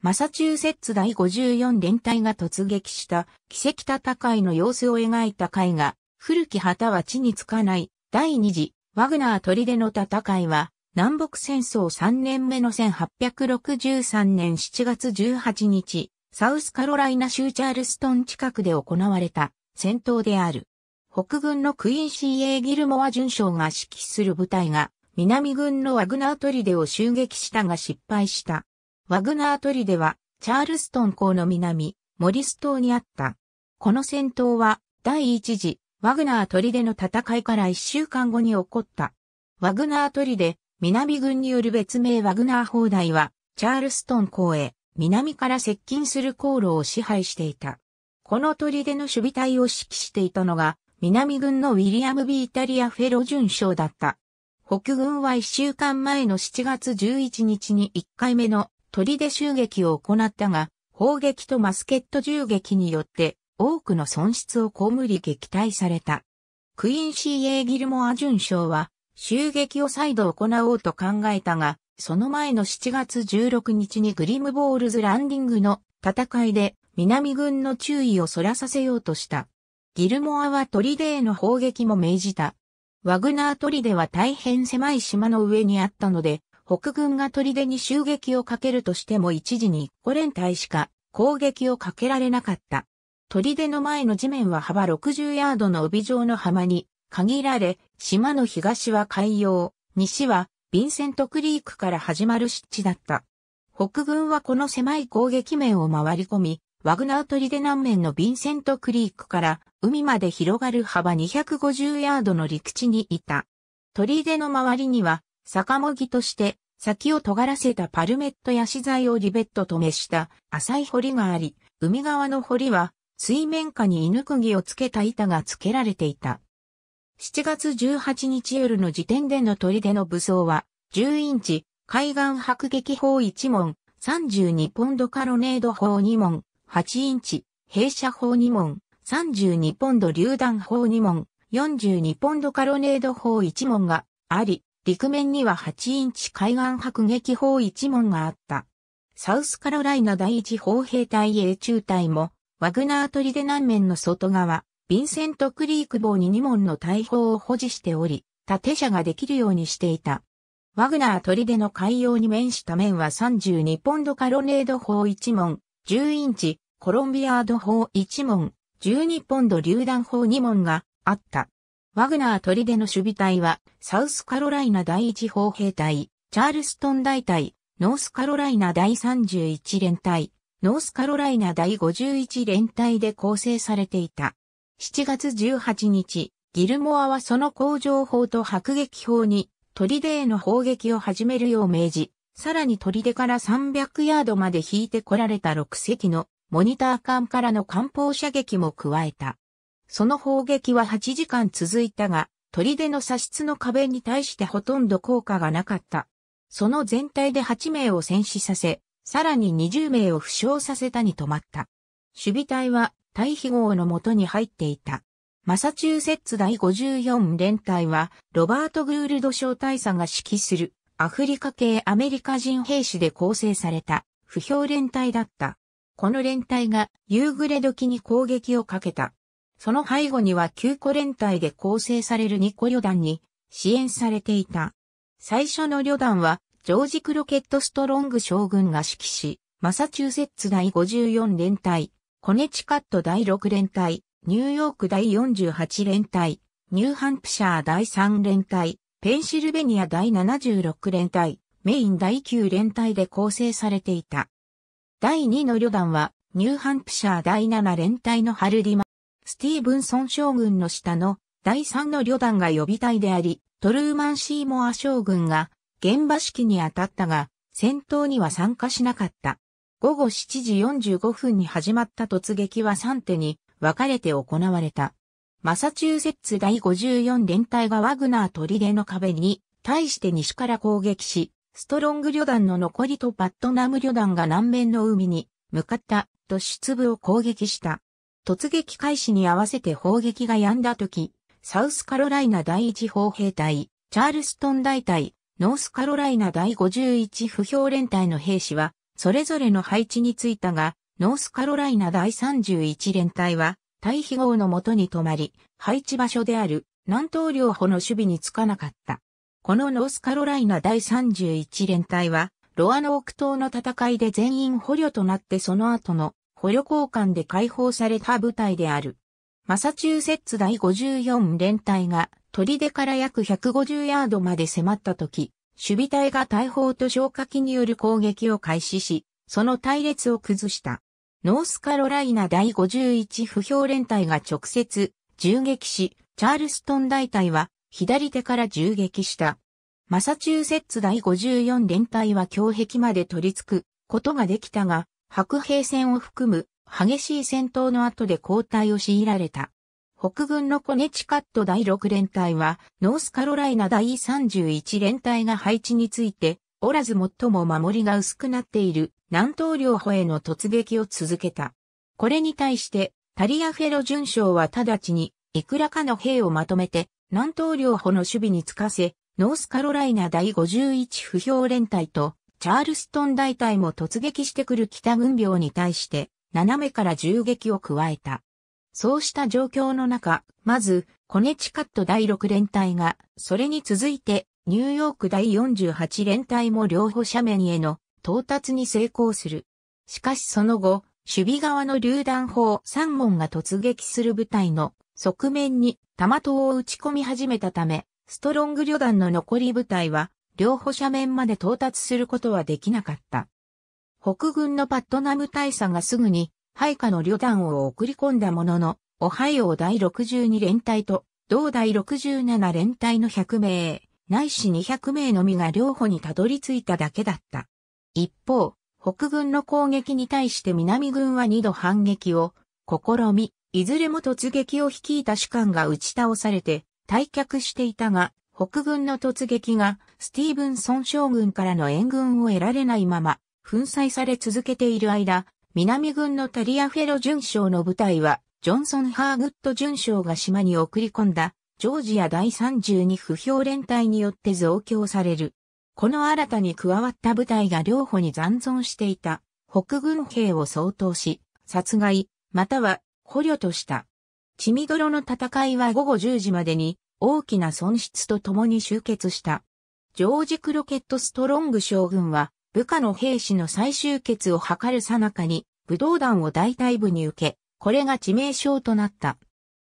マサチューセッツ第54連隊が突撃した奇跡戦いの様子を描いた絵画、古き旗は地につかない第二次ワグナー砦の戦いは南北戦争3年目の1863年7月18日、サウスカロライナ州チャールストン近くで行われた戦闘である。北軍のクイーンシー・エー・ギルモア巡将が指揮する部隊が南軍のワグナー砦を襲撃したが失敗した。ワグナートリでは、チャールストン港の南、モリス島にあった。この戦闘は、第一次、ワグナートリでの戦いから一週間後に起こった。ワグナートリで、南軍による別名ワグナー砲台は、チャールストン港へ、南から接近する航路を支配していた。この砦の守備隊を指揮していたのが、南軍のウィリアム・ビータリア・フェロ准将だった。北軍は一週間前の7月11日に1回目の砦襲撃を行ったが、砲撃とマスケット銃撃によって多くの損失を被り撃退された。クインシー・エー・ギルモア巡将は襲撃を再度行おうと考えたが、その前の7月16日にグリムボールズランディングの戦いで南軍の注意をそらさせようとした。ギルモアは砦への砲撃も命じた。ワグナー砦は大変狭い島の上にあったので、北軍が砦に襲撃をかけるとしても一時に5連隊しか攻撃をかけられなかった。砦の前の地面は幅60ヤードの帯状の浜に限られ、島の東は海洋、西はヴィンセントクリークから始まる湿地だった。北軍はこの狭い攻撃面を回り込み、ワグナー砦南面のヴィンセントクリークから海まで広がる幅250ヤードの陸地にいた。砦の周りには酒もぎとして、先を尖らせたパルメットや資材をリベットと召した浅い堀があり、海側の堀は水面下に犬釘をつけた板がつけられていた。7月18日夜の時点での砦の武装は、10インチ、海岸迫撃砲1門、32ポンドカロネード砲2門、8インチ、弊社砲2門、32ポンド榴弾砲2門、42ポンドカロネード砲1門があり、陸面には8インチ海岸迫撃砲1門があった。サウスカロライナ第一砲兵隊英中隊も、ワグナー砦南面の外側、ヴィンセントクリーク棒に2門の大砲を保持しており、縦射ができるようにしていた。ワグナー砦の海洋に面した面は32ポンドカロネード砲1門、10インチ、コロンビアード砲1門、12ポンド榴弾砲2門があった。ワグナー砦の守備隊は、サウスカロライナ第一砲兵隊、チャールストン大隊、ノースカロライナ第31連隊、ノースカロライナ第51連隊で構成されていた。7月18日、ギルモアはその工場砲と迫撃砲に、砦への砲撃を始めるよう命じ、さらに砦から300ヤードまで引いてこられた6隻のモニター艦からの艦砲射撃も加えた。その砲撃は8時間続いたが、砦の射出の壁に対してほとんど効果がなかった。その全体で8名を戦死させ、さらに20名を負傷させたに止まった。守備隊は退避号のもとに入っていた。マサチューセッツ第54連隊は、ロバート・グールド小大佐が指揮する、アフリカ系アメリカ人兵士で構成された、不評連隊だった。この連隊が、夕暮れ時に攻撃をかけた。その背後には9個連隊で構成される2個旅団に支援されていた。最初の旅団は、ジョージ・クロケットストロング将軍が指揮し、マサチューセッツ第54連隊、コネチカット第6連隊、ニューヨーク第48連隊、ニューハンプシャー第3連隊、ペンシルベニア第76連隊、メイン第9連隊で構成されていた。第2の旅団は、ニューハンプシャー第7連隊のハルディマスティーブンソン将軍の下の第3の旅団が予備隊であり、トルーマン・シーモア将軍が現場指揮に当たったが、戦闘には参加しなかった。午後7時45分に始まった突撃は3手に分かれて行われた。マサチューセッツ第54連隊がワグナー砦の壁に対して西から攻撃し、ストロング旅団の残りとパットナム旅団が南面の海に向かった突出部を攻撃した。突撃開始に合わせて砲撃が止んだ時、サウスカロライナ第一砲兵隊、チャールストン大隊、ノースカロライナ第51不評連隊の兵士は、それぞれの配置についたが、ノースカロライナ第31連隊は、対比号のもとに止まり、配置場所である南東領補の守備につかなかった。このノースカロライナ第31連隊は、ロアノーク島の戦いで全員捕虜となってその後の捕虜交換で解放された部隊である。マサチューセッツ第54連隊が砦から約150ヤードまで迫った時、守備隊が大砲と消火器による攻撃を開始し、その隊列を崩した。ノースカロライナ第51不評連隊が直接銃撃し、チャールストン大隊は左手から銃撃した。マサチューセッツ第54連隊は胸壁まで取り付くことができたが、白兵戦を含む激しい戦闘の後で交代を強いられた。北軍のコネチカット第6連隊は、ノースカロライナ第31連隊が配置について、おらず最も守りが薄くなっている南東領保への突撃を続けた。これに対して、タリアフェロ巡将は直ちに、いくらかの兵をまとめて、南東領保の守備につかせ、ノースカロライナ第51不評連隊と、チャールストン大隊も突撃してくる北軍病に対して、斜めから銃撃を加えた。そうした状況の中、まず、コネチカット第6連隊が、それに続いて、ニューヨーク第48連隊も両方斜面への到達に成功する。しかしその後、守備側の榴弾砲3門が突撃する部隊の側面に弾頭を打ち込み始めたため、ストロング旅団の残り部隊は両歩斜面まで到達することはできなかった。北軍のパットナム大佐がすぐに配下の旅団を送り込んだものの、オハイオ第62連隊と同第67連隊の100名、ないし200名のみが両方にたどり着いただけだった。一方、北軍の攻撃に対して南軍は2度反撃を試み、いずれも突撃を率いた主官が打ち倒されて退却していたが、北軍の突撃がスティーブンソン将軍からの援軍を得られないまま、粉砕され続けている間、南軍のタリアフェロ巡将の部隊は、ジョンソン・ハーグッド巡将が島に送り込んだ、ジョージア第32不評連隊によって増強される。この新たに加わった部隊が両方に残存していた北軍兵を相当し、殺害、または捕虜とした。チミドロの戦いは午後10時までに大きな損失とともに集結した。ジョージ・クロケット・ストロング将軍は、部下の兵士の再集結を図る最中に、武道団を大隊部に受け、これが致命傷となった。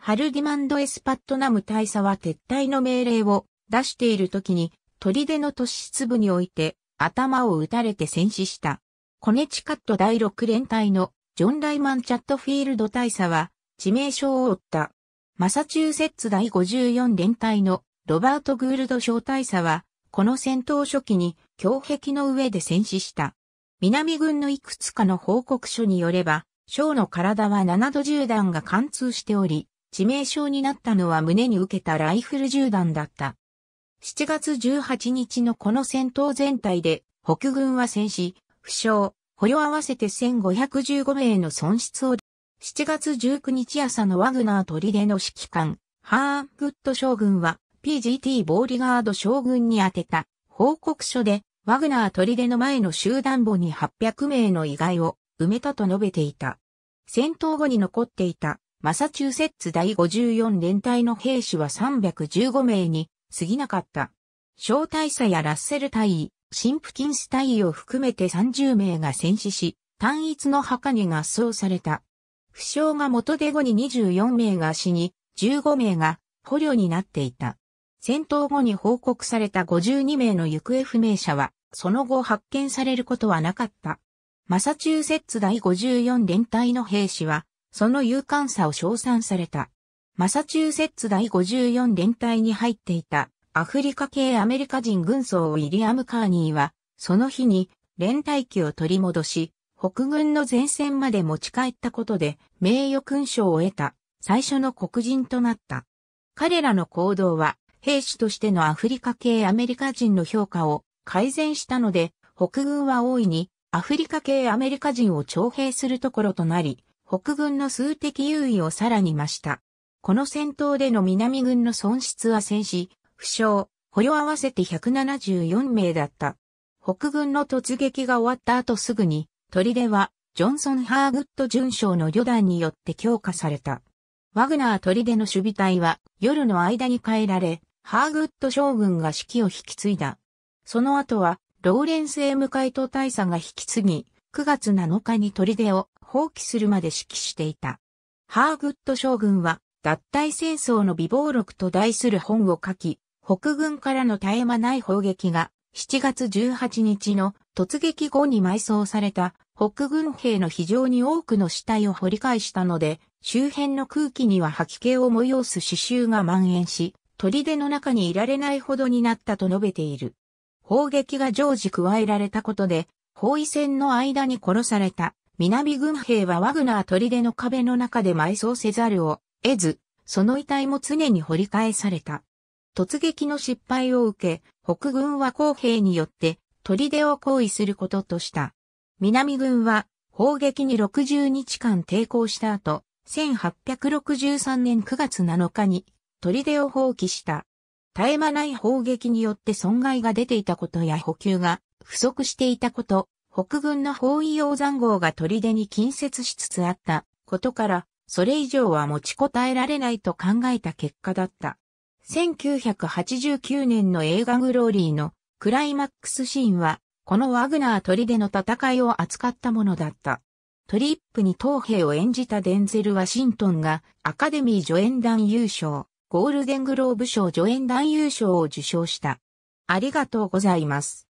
ハルディマンド・エスパットナム大佐は撤退の命令を出している時に、砦の突出部において、頭を撃たれて戦死した。コネチカット第6連隊のジョン・ライマン・チャットフィールド大佐は、致命傷を負った。マサチューセッツ第54連隊のロバート・グールド小大佐は、この戦闘初期に強壁の上で戦死した。南軍のいくつかの報告書によれば、将の体は7度銃弾が貫通しており、致命傷になったのは胸に受けたライフル銃弾だった。7月18日のこの戦闘全体で、北軍は戦死、負傷、捕虜合わせて1515名の損失を7月19日朝のワグナー砦の指揮官、ハーン・グッド将軍は PGT ボーリガード将軍に宛てた報告書でワグナー砦の前の集団墓に800名の遺骸を埋めたと述べていた。戦闘後に残っていたマサチューセッツ第54連隊の兵士は315名に過ぎなかった。小大佐やラッセル隊員、シンプキンス隊員を含めて30名が戦死し、単一の墓に合葬された。負傷が元で後に24名が死に、15名が捕虜になっていた。戦闘後に報告された52名の行方不明者は、その後発見されることはなかった。マサチューセッツ第54連隊の兵士は、その勇敢さを称賛された。マサチューセッツ第54連隊に入っていたアフリカ系アメリカ人軍曹ウィリアム・カーニーは、その日に連隊機を取り戻し、北軍の前線まで持ち帰ったことで名誉勲章を得た最初の黒人となった。彼らの行動は兵士としてのアフリカ系アメリカ人の評価を改善したので、北軍は大いにアフリカ系アメリカ人を徴兵するところとなり、北軍の数的優位をさらに増した。この戦闘での南軍の損失は戦死、負傷、捕虜合わせて174名だった。北軍の突撃が終わった後すぐに砦は、ジョンソン・ハーグッド准将の旅団によって強化された。ワグナー砦の守備隊は夜の間に変えられ、ハーグッド将軍が指揮を引き継いだ。その後は、ローレンス・エム・カイト大佐が引き継ぎ、9月7日に砦を放棄するまで指揮していた。ハーグッド将軍は、脱退戦争の備忘録と題する本を書き、北軍からの絶え間ない砲撃が、7月18日の突撃後に埋葬された北軍兵の非常に多くの死体を掘り返したので、周辺の空気には吐き気を催す刺繍が蔓延し、砦の中にいられないほどになったと述べている。砲撃が常時加えられたことで、包囲戦の間に殺された南軍兵はワグナー砦の壁の中で埋葬せざるを得ず、その遺体も常に掘り返された。突撃の失敗を受け、北軍は公兵によって砦を行為することとした。南軍は砲撃に60日間抵抗した後、1863年9月7日に砦を放棄した。絶え間ない砲撃によって損害が出ていたことや補給が不足していたこと、北軍の包囲用残壕が砦に近接しつつあったことから、それ以上は持ちこたえられないと考えた結果だった。1989年の映画グローリーのクライマックスシーンは、このワグナー砦の戦いを扱ったものだった。トリップに東兵を演じたデンゼル・ワシントンがアカデミー助演団優勝、ゴールデングローブ賞助演団優勝を受賞した。ありがとうございます。